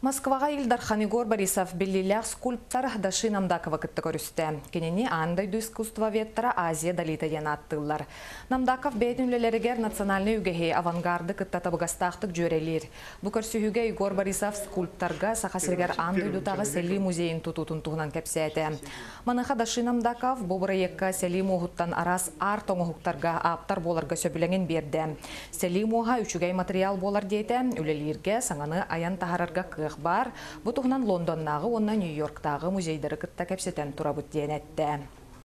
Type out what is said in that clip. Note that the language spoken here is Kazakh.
Москваға Илдар Хамигор Борисов беллилях скульптор Дашин Намдакова кітті көрісті. Кенені андайды искусство вектора Азия далита янаттылар. аттылар. Намдаков бәйдінлілерігер национальный үгеге авангарды кітті табығастақтық жөрелер. Бұ көрсіғіге Игор Борисов скульпторға сақасыргер андайдутағы сәлі музейін тұтутын тұғынан кепсете Маныға даши Намдаков бұл проекқа арас арт оңығықтарға аптар боларға сөбіленген берді. Сәлім оға үчігей материал болар дейді, үлелерге саңаны аян тағарарға бар. Лондоннағы, онна Нью-Йорктағы музейдері күтті кәпсетен тұрабыт дейін әтті.